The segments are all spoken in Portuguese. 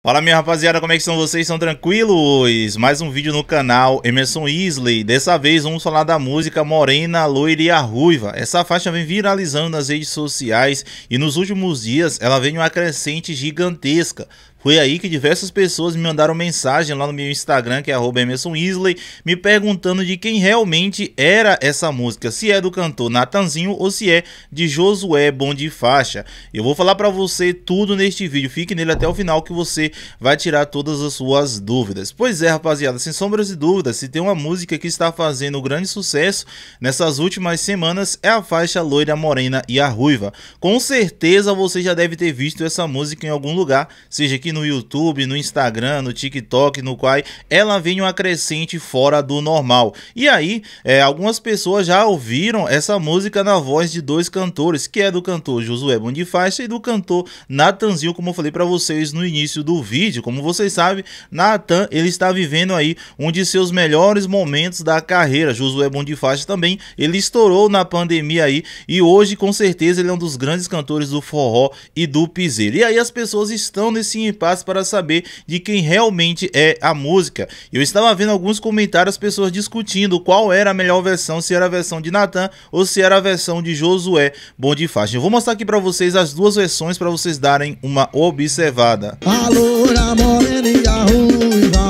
Fala minha rapaziada, como é que estão vocês? São tranquilos? Mais um vídeo no canal Emerson Isley. Dessa vez vamos falar da música Morena, Loira e a Ruiva. Essa faixa vem viralizando nas redes sociais e nos últimos dias ela vem uma crescente gigantesca. Foi aí que diversas pessoas me mandaram mensagem lá no meu Instagram, que é Emerson Isley, me perguntando de quem realmente era essa música, se é do cantor Natanzinho ou se é de Josué Bom de Faixa. Eu vou falar para você tudo neste vídeo, fique nele até o final que você vai tirar todas as suas dúvidas. Pois é, rapaziada, sem sombras de dúvidas, se tem uma música que está fazendo grande sucesso nessas últimas semanas é a faixa Loira Morena e a Ruiva. Com certeza você já deve ter visto essa música em algum lugar, seja aqui no YouTube, no Instagram, no TikTok, no qual ela vem uma crescente fora do normal. E aí, é, algumas pessoas já ouviram essa música na voz de dois cantores, que é do cantor Josué Bonifácio e do cantor Natanzinho, como eu falei para vocês no início do vídeo, como vocês sabem, Nathan ele está vivendo aí um de seus melhores momentos da carreira. Josué Bonifácio também, ele estourou na pandemia aí e hoje com certeza ele é um dos grandes cantores do forró e do piseiro. E aí as pessoas estão nesse impasse para saber de quem realmente é a música. Eu estava vendo alguns comentários, pessoas discutindo qual era a melhor versão, se era a versão de Nathan ou se era a versão de Josué Bonifácio. Eu vou mostrar aqui para vocês as duas versões para vocês darem uma observada. Alô I'm amor en Yahoo.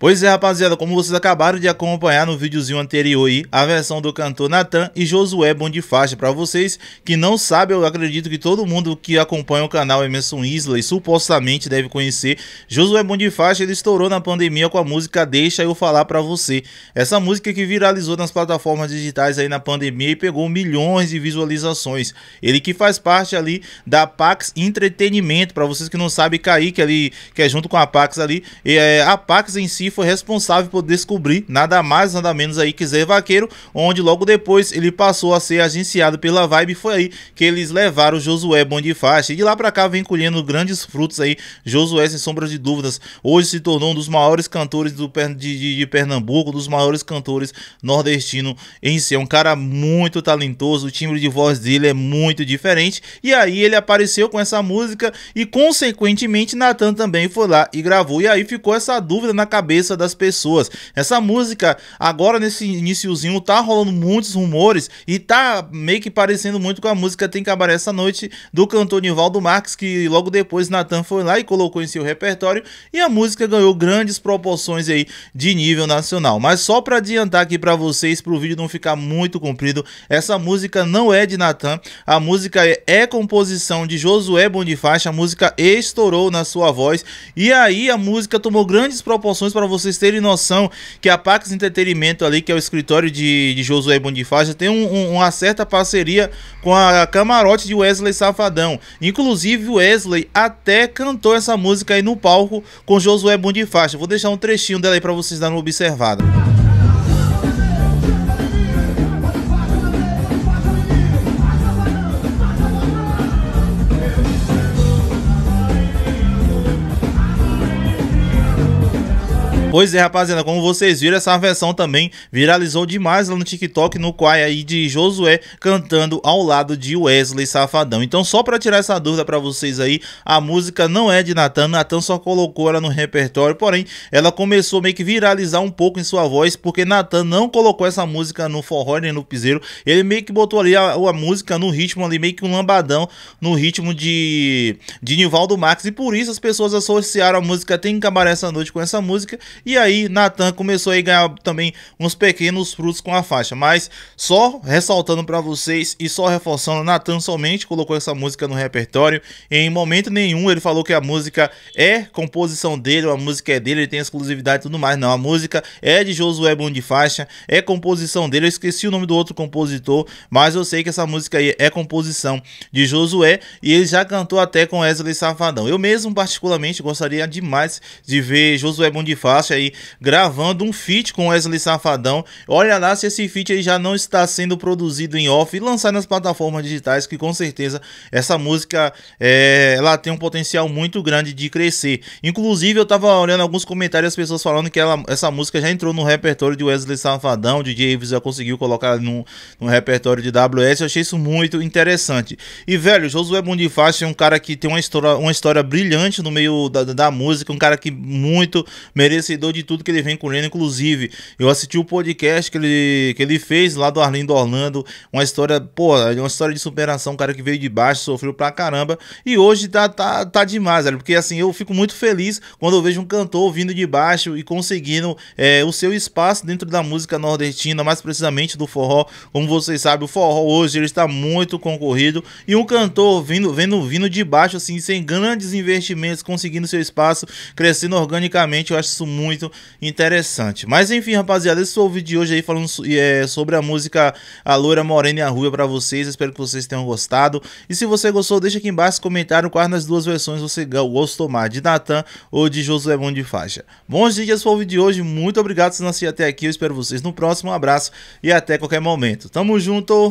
Pois é, rapaziada, como vocês acabaram de acompanhar no videozinho anterior aí, a versão do cantor Natan e Josué Faixa Para vocês que não sabem, eu acredito que todo mundo que acompanha o canal Emerson Isla supostamente deve conhecer. Josué Faixa ele estourou na pandemia com a música Deixa Eu Falar Pra Você. Essa música que viralizou nas plataformas digitais aí na pandemia e pegou milhões de visualizações. Ele que faz parte ali da Pax Entretenimento. Para vocês que não sabem, Kaique ali, que é junto com a Pax ali, é, a Pax em si foi responsável por descobrir nada mais nada menos aí que Zé Vaqueiro, onde logo depois ele passou a ser agenciado pela Vibe, foi aí que eles levaram Josué Bondiface, e de lá para cá vem colhendo grandes frutos aí, Josué sem sombra de dúvidas, hoje se tornou um dos maiores cantores do, de, de, de Pernambuco, um dos maiores cantores nordestino em si, é um cara muito talentoso, o timbre de voz dele é muito diferente, e aí ele apareceu com essa música e consequentemente Natan também foi lá e gravou, e aí ficou essa dúvida na cabeça cabeça das pessoas. Essa música, agora nesse iníciozinho, tá rolando muitos rumores e tá meio que parecendo muito com a música Tem Cabaré Essa Noite do cantor Nivaldo Marques, que logo depois Natan foi lá e colocou em seu repertório e a música ganhou grandes proporções aí de nível nacional. Mas só para adiantar aqui para vocês, para o vídeo não ficar muito comprido, essa música não é de Natan, a música é, é composição de Josué Bonifácio, a música estourou na sua voz e aí a música tomou grandes proporções para vocês terem noção que a Pax Entretenimento ali, que é o escritório de, de Josué já tem um, um, uma certa parceria com a camarote de Wesley Safadão. Inclusive, o Wesley até cantou essa música aí no palco com Josué Bonifácio. Vou deixar um trechinho dela aí para vocês darem uma observada. Uhum. Pois é, rapaziada, como vocês viram, essa versão também viralizou demais lá no TikTok, no qual aí de Josué cantando ao lado de Wesley Safadão. Então, só para tirar essa dúvida para vocês aí, a música não é de Natan, Natan só colocou ela no repertório, porém, ela começou meio que viralizar um pouco em sua voz, porque Natan não colocou essa música no forró nem no piseiro, ele meio que botou ali a, a música no ritmo ali, meio que um lambadão, no ritmo de, de Nivaldo Max, e por isso as pessoas associaram a música Tem Cabaré Essa Noite com essa música, e aí, Natan começou a ganhar também uns pequenos frutos com a faixa. Mas só ressaltando para vocês e só reforçando, Natan somente colocou essa música no repertório. Em momento nenhum ele falou que a música é composição dele, a música é dele, ele tem exclusividade e tudo mais. Não, a música é de Josué Bom de Faixa, é composição dele. Eu esqueci o nome do outro compositor, mas eu sei que essa música aí é composição de Josué e ele já cantou até com Wesley Safadão. Eu mesmo, particularmente, gostaria demais de ver Josué Bom de Faixa aí gravando um feat com Wesley Safadão. Olha lá se esse feat aí já não está sendo produzido em off e lançado nas plataformas digitais, que com certeza essa música é, ela tem um potencial muito grande de crescer. Inclusive, eu tava olhando alguns comentários, as pessoas falando que ela, essa música já entrou no repertório de Wesley Safadão, de Davis já conseguiu colocar no, no repertório de WS. Eu achei isso muito interessante. E, velho, Josué Bundifácio é um cara que tem uma história, uma história brilhante no meio da, da música, um cara que muito merece, de tudo que ele vem correndo. Inclusive, eu assisti o podcast que ele, que ele fez lá do Arlindo Orlando. Uma história, pô, é uma história de superação. Um cara que veio de baixo, sofreu pra caramba. E hoje tá, tá, tá demais, velho. Porque assim, eu fico muito feliz quando eu vejo um cantor vindo de baixo e conseguindo é, o seu espaço dentro da música nordestina, mais precisamente do forró. Como vocês sabem, o forró hoje ele está muito concorrido. E um cantor vindo, vindo, vindo de baixo, assim, sem grandes investimentos, conseguindo seu espaço, crescendo organicamente. Eu acho isso muito muito interessante. Mas enfim, rapaziada, esse foi o vídeo de hoje aí falando é, sobre a música A Loura Morena e a Ruia pra vocês. Espero que vocês tenham gostado. E se você gostou, deixa aqui embaixo comentário quais nas duas versões você gostou mais, de Natan ou de Josué Mão de Faixa. Bom, gente, esse foi o vídeo de hoje. Muito obrigado por assistir até aqui. Eu espero vocês no próximo. Um abraço e até qualquer momento. Tamo junto!